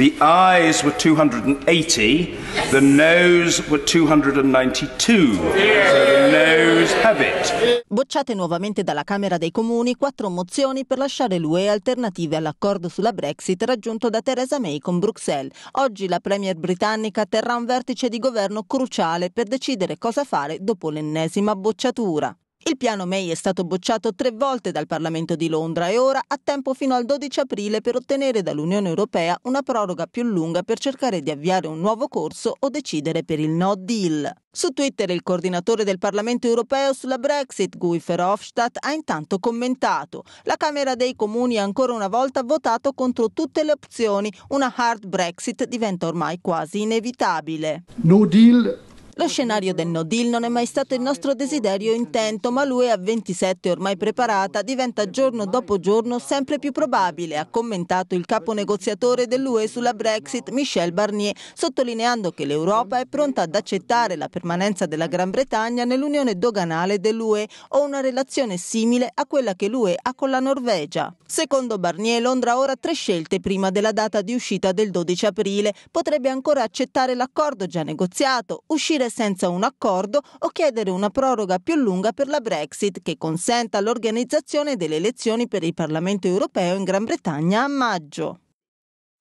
The ayes were 280, the noes were 292. So the noes have it. Bocciate nuovamente dalla Camera dei Comuni quattro mozioni per lasciare l'UE alternative all'accordo sulla Brexit raggiunto da Theresa May con Bruxelles. Oggi la Premier britannica terrà un vertice di governo cruciale per decidere cosa fare dopo l'ennesima bocciatura. Il piano May è stato bocciato tre volte dal Parlamento di Londra e ora ha tempo fino al 12 aprile per ottenere dall'Unione Europea una proroga più lunga per cercare di avviare un nuovo corso o decidere per il no deal. Su Twitter il coordinatore del Parlamento europeo sulla Brexit, Guy Verhofstadt, ha intanto commentato «La Camera dei Comuni ha ancora una volta votato contro tutte le opzioni. Una hard Brexit diventa ormai quasi inevitabile». No deal lo scenario del no deal non è mai stato il nostro desiderio intento, ma l'UE a 27 ormai preparata diventa giorno dopo giorno sempre più probabile, ha commentato il capo negoziatore dell'UE sulla Brexit, Michel Barnier, sottolineando che l'Europa è pronta ad accettare la permanenza della Gran Bretagna nell'unione doganale dell'UE o una relazione simile a quella che l'UE ha con la Norvegia. Secondo Barnier, Londra ora ha tre scelte prima della data di uscita del 12 aprile. Potrebbe ancora accettare l'accordo già negoziato, uscire uscire senza un accordo o chiedere una proroga più lunga per la Brexit che consenta l'organizzazione delle elezioni per il Parlamento europeo in Gran Bretagna a maggio.